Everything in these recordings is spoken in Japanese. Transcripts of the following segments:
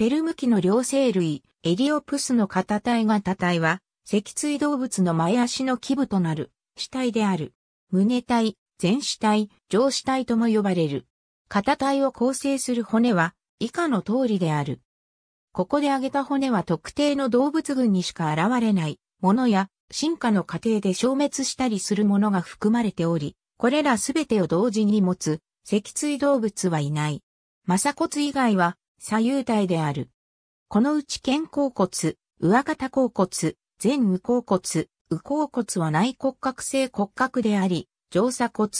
ペルム紀の両生類、エリオプスの片体が肩体は、脊椎動物の前足の基部となる、死体である。胸体、前肢体、上肢体とも呼ばれる。片体を構成する骨は、以下の通りである。ここで挙げた骨は特定の動物群にしか現れない、ものや、進化の過程で消滅したりするものが含まれており、これらすべてを同時に持つ、脊椎動物はいない。マサツ以外は、左右体である。このうち肩甲骨、上肩甲骨、前右甲骨、右甲骨は内骨格性骨格であり、上鎖骨、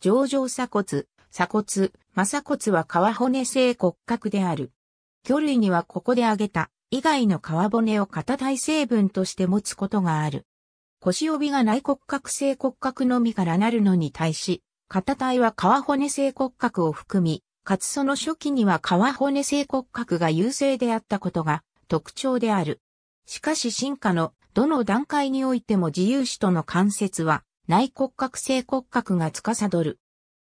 上上鎖骨、鎖骨、正骨は皮骨性骨格である。魚類にはここで挙げた以外の皮骨を肩体成分として持つことがある。腰帯が内骨格性骨格のみからなるのに対し、肩体は皮骨性骨格を含み、かつその初期には川骨性骨格が優勢であったことが特徴である。しかし進化のどの段階においても自由種との関節は内骨格性骨格が司る。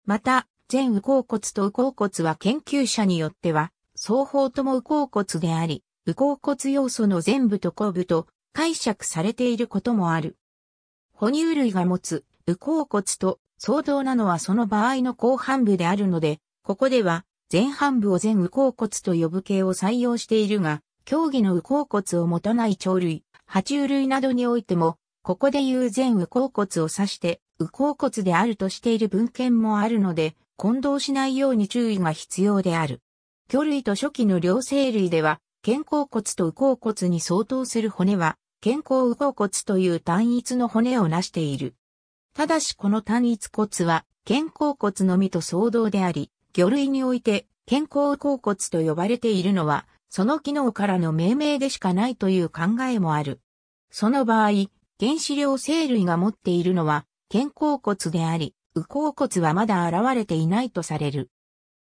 また、全右甲骨と右甲骨は研究者によっては、双方とも右甲骨であり、右甲骨要素の全部と後部と解釈されていることもある。哺乳類が持つ右甲骨と相当なのはその場合の後半部であるので、ここでは、前半部を前右甲骨と呼ぶ系を採用しているが、競技の右甲骨を持たない鳥類、爬虫類などにおいても、ここでいう前右甲骨を指して、右甲骨であるとしている文献もあるので、混同しないように注意が必要である。魚類と初期の両生類では、肩甲骨と右甲骨に相当する骨は、肩甲右甲骨という単一の骨を成している。ただしこの単一骨は、肩甲骨のみと相当であり、魚類において健康甲骨と呼ばれているのは、その機能からの命名でしかないという考えもある。その場合、原子量生類が持っているのは、肩甲骨であり、右甲骨はまだ現れていないとされる。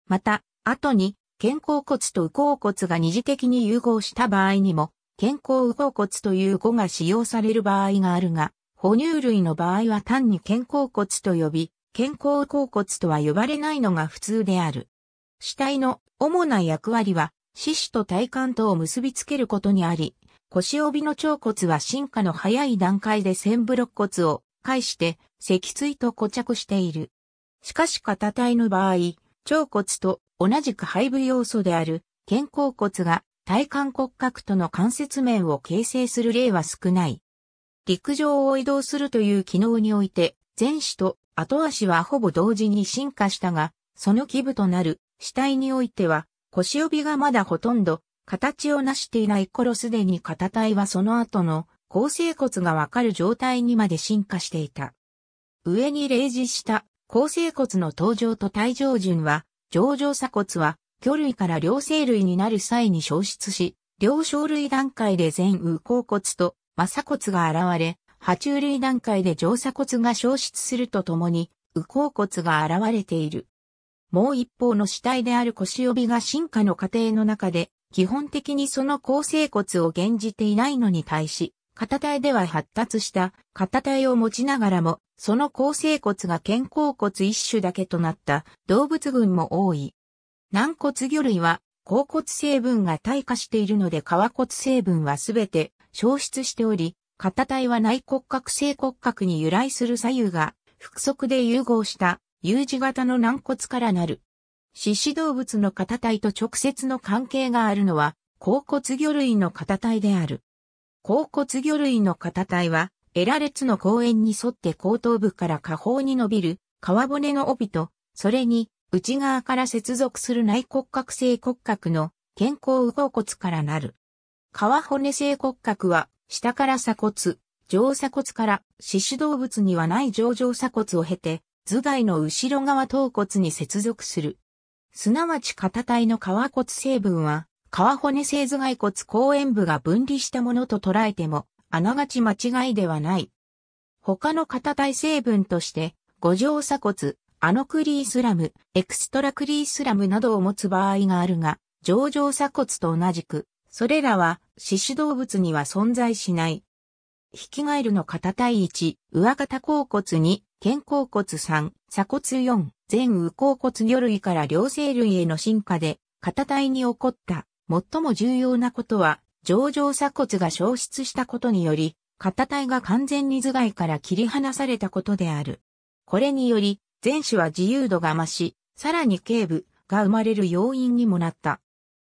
また、後に、肩甲骨と右甲骨が二次的に融合した場合にも、肩甲右甲骨という語が使用される場合があるが、哺乳類の場合は単に肩甲骨と呼び、健康甲骨とは呼ばれないのが普通である。死体の主な役割は、四肢と体幹とを結びつけることにあり、腰帯の腸骨は進化の早い段階で線ブロッ骨を介して脊椎と固着している。しかし片体の場合、腸骨と同じく背部要素である肩甲骨が体幹骨格との関節面を形成する例は少ない。陸上を移動するという機能において、前肢と後足はほぼ同時に進化したが、その基部となる死体においては、腰帯がまだほとんど形を成していない頃すでに片体はその後の構成骨がわかる状態にまで進化していた。上に例示した構成骨の登場と体上順は、上上鎖骨は魚類から両生類になる際に消失し、両生類段階で前右甲骨と、マ鎖骨が現れ、爬虫類段階で上鎖骨が消失するとともに、右甲骨が現れている。もう一方の死体である腰帯が進化の過程の中で、基本的にその構成骨を現じていないのに対し、片体では発達した片体を持ちながらも、その構成骨が肩甲骨一種だけとなった動物群も多い。軟骨魚類は、甲骨成分が退化しているので皮骨成分はすべて消失しており、肩体は内骨格性骨格に由来する左右が、複足で融合した U 字型の軟骨からなる。獅子動物の肩体と直接の関係があるのは、甲骨魚類の肩体である。甲骨魚類の肩体は、エラ列の後円に沿って後頭部から下方に伸びる、皮骨の帯と、それに、内側から接続する内骨格性骨格の、肩甲右甲骨からなる。皮骨性骨格は、下から鎖骨、上鎖骨から四肢動物にはない上上鎖骨を経て、頭蓋の後ろ側頭骨に接続する。すなわち肩体の皮骨成分は、皮骨製頭蓋骨後円部が分離したものと捉えても、あながち間違いではない。他の肩体成分として、五条鎖骨、アノクリースラム、エクストラクリースラムなどを持つ場合があるが、上上鎖骨と同じく、それらは獅子動物には存在しない。ヒキガエルの肩体1、上肩甲骨2、肩甲骨3、鎖骨4、前右甲骨魚類から両生類への進化で、肩体に起こった最も重要なことは、上場鎖骨が消失したことにより、肩体が完全に頭蓋から切り離されたことである。これにより、前肢は自由度が増し、さらに頸部が生まれる要因にもなった。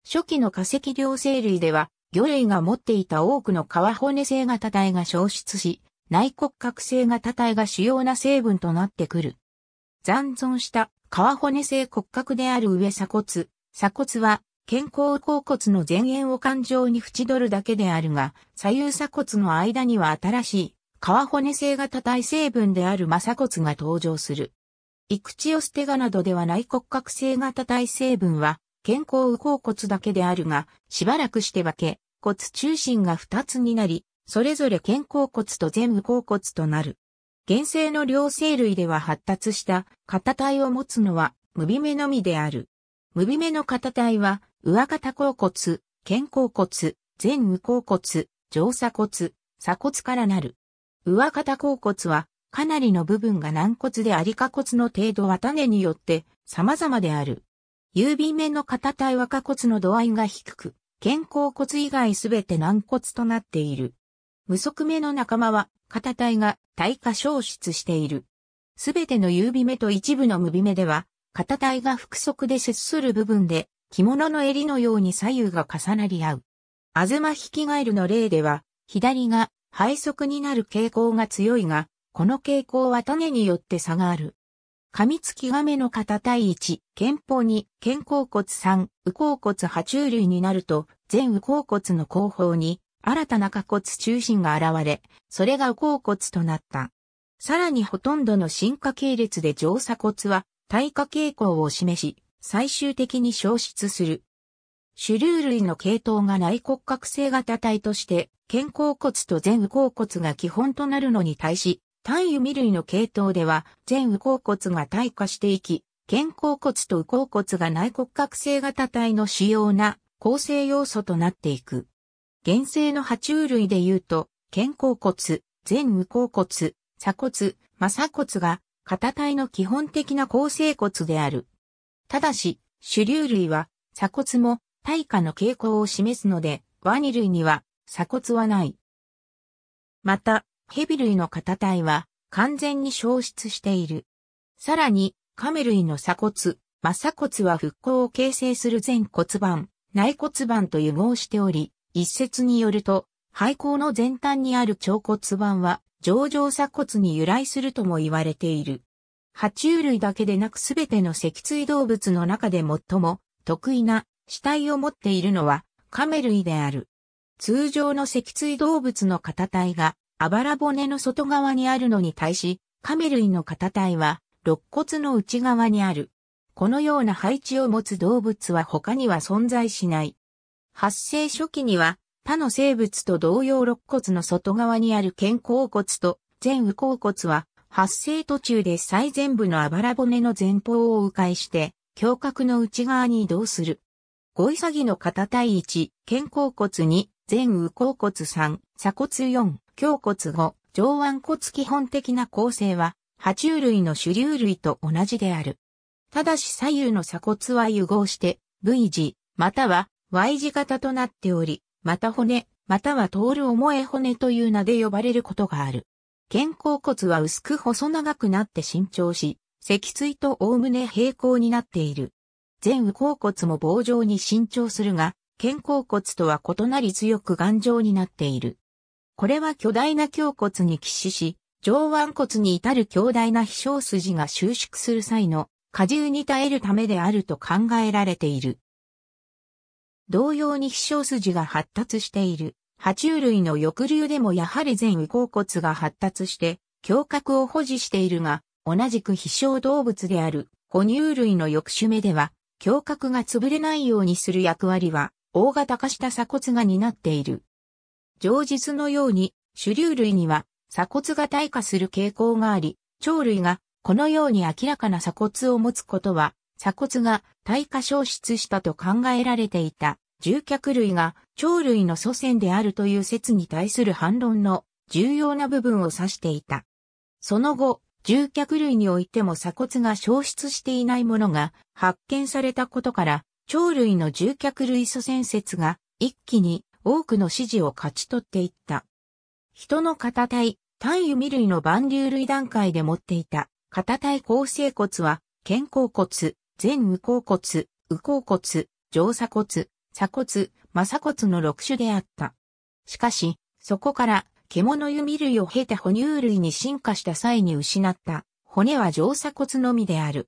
初期の化石両生類では、魚類が持っていた多くの革骨性型体が消失し、内骨格性型体が主要な成分となってくる。残存した革骨性骨格である上鎖骨。鎖骨は肩甲甲骨の前縁を感情に縁取るだけであるが、左右鎖骨の間には新しい革骨性型体成分である鎖骨が登場する。イクチオステガなどでは内骨格性型体成分は肩甲右甲骨だけであるが、しばらくして分け、骨中心が2つになり、それぞれ肩甲骨と前右甲骨となる。原生の両生類では発達した肩体を持つのは、無ビ目のみである。無ビ目の肩体は、上肩甲骨、肩甲骨、前右甲骨、上鎖骨、鎖骨からなる。上肩甲骨は、かなりの部分が軟骨であり下骨の程度は種によって様々である。郵便目の肩体は下骨の度合いが低く、肩甲骨以外すべて軟骨となっている。無足目の仲間は、肩体が体下消失している。すべての優美目と一部の無美目では、肩体が腹足で接する部分で、着物の襟のように左右が重なり合う。アズマヒキガエルの例では、左が背側になる傾向が強いが、この傾向は種によって差がある。噛みつきガメの肩対1、肩法2、肩甲骨3、右甲骨爬虫類になると、前右甲骨の後方に、新たな下骨中心が現れ、それが右甲骨となった。さらにほとんどの進化系列で上鎖骨は、退化傾向を示し、最終的に消失する。種類類の系統が内骨格性型体として、肩甲骨と全右甲骨が基本となるのに対し、単位未類の系統では、全右甲骨が退化していき、肩甲骨と右甲骨が内骨格性型体の主要な構成要素となっていく。原生の爬虫類で言うと、肩甲骨、全右甲骨、鎖骨、正骨が、肩体の基本的な構成骨である。ただし、主流類は、鎖骨も、退化の傾向を示すので、ワニ類には、鎖骨はない。また、蛇類の肩体は完全に消失している。さらに、亀類の鎖骨、末鎖骨は復興を形成する前骨盤、内骨盤と融合しており、一説によると、肺甲の前端にある腸骨盤は、上場鎖骨に由来するとも言われている。爬虫類だけでなくすべての脊椎動物の中で最も得意な死体を持っているのは亀類である。通常の脊椎動物の肩体があばら骨の外側にあるのに対し、亀類の肩体は、肋骨の内側にある。このような配置を持つ動物は他には存在しない。発生初期には、他の生物と同様肋骨の外側にある肩甲骨と前羽甲骨は、発生途中で最前部のあばら骨の前方を迂回して、胸郭の内側に移動する。ゴイサギの肩体1、肩甲骨2、前羽甲骨3、鎖骨4。胸骨後、上腕骨基本的な構成は、爬虫類の主流類と同じである。ただし左右の鎖骨は融合して V 字、または Y 字型となっており、また骨、または通る重い骨という名で呼ばれることがある。肩甲骨は薄く細長くなって伸長し、脊椎と概ね平行になっている。前右甲骨も棒状に伸長するが、肩甲骨とは異なり強く頑丈になっている。これは巨大な胸骨に喫死し、上腕骨に至る強大な飛翔筋が収縮する際の荷重に耐えるためであると考えられている。同様に飛翔筋が発達している。爬虫類の翼竜でもやはり前右甲骨が発達して胸郭を保持しているが、同じく飛翔動物である哺乳類の翼種目では、胸郭が潰れないようにする役割は、大型化した鎖骨が担っている。上述のように、主流類には鎖骨が退化する傾向があり、鳥類がこのように明らかな鎖骨を持つことは、鎖骨が退化消失したと考えられていた、獣脚類が鳥類の祖先であるという説に対する反論の重要な部分を指していた。その後、獣脚類においても鎖骨が消失していないものが発見されたことから、鳥類の獣脚類祖先説が一気に多くの支持を勝ち取っていった。人の肩体、単位未類の万流類段階で持っていた肩体構成骨は、肩甲骨、前右甲骨、右甲骨、上鎖骨、鎖骨、正骨の6種であった。しかし、そこから獣弓類を経た哺乳類に進化した際に失った骨は上鎖骨のみである。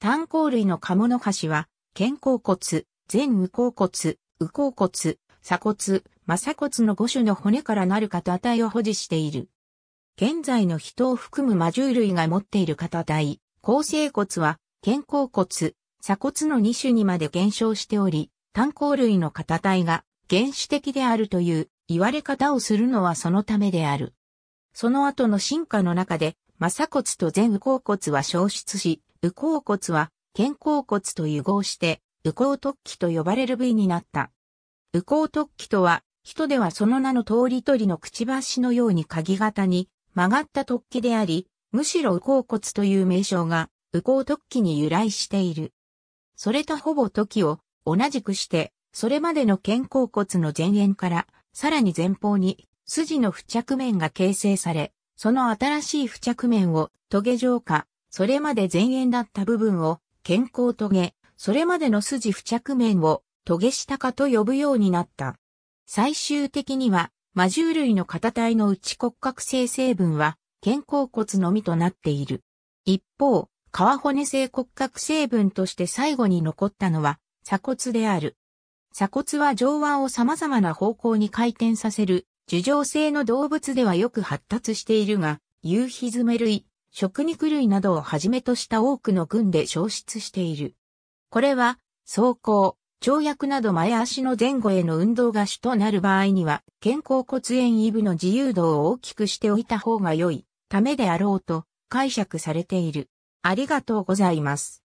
単甲類のカモノハシは、肩甲骨、前右甲骨、右甲骨、鎖骨、摩鎖骨の5種の骨からなる肩体を保持している。現在の人を含む魔獣類が持っている肩体、構生骨は、肩甲骨、鎖骨の2種にまで減少しており、炭鉱類の肩体が原始的であるという言われ方をするのはそのためである。その後の進化の中で、摩鎖骨と前右甲骨は消失し、右甲骨は肩甲骨と融合して、右甲突起と呼ばれる部位になった。右光突起とは、人ではその名の通り鳥のくちばしのように鍵型に曲がった突起であり、むしろ右光骨という名称が右光突起に由来している。それとほぼ時を同じくして、それまでの肩甲骨の前縁から、さらに前方に筋の付着面が形成され、その新しい付着面をトゲ状化、それまで前縁だった部分を肩甲トゲ、それまでの筋付着面をトゲシタカと呼ぶようになった。最終的には、魔獣類の片体の内骨格性成分は、肩甲骨のみとなっている。一方、皮骨性骨格成分として最後に残ったのは、鎖骨である。鎖骨は上腕を様々な方向に回転させる、樹状性の動物ではよく発達しているが、有ヒズメ類、食肉類などをはじめとした多くの群で消失している。これは、走行、跳躍など前足の前後への運動が主となる場合には、肩甲骨炎異ブの自由度を大きくしておいた方が良いためであろうと解釈されている。ありがとうございます。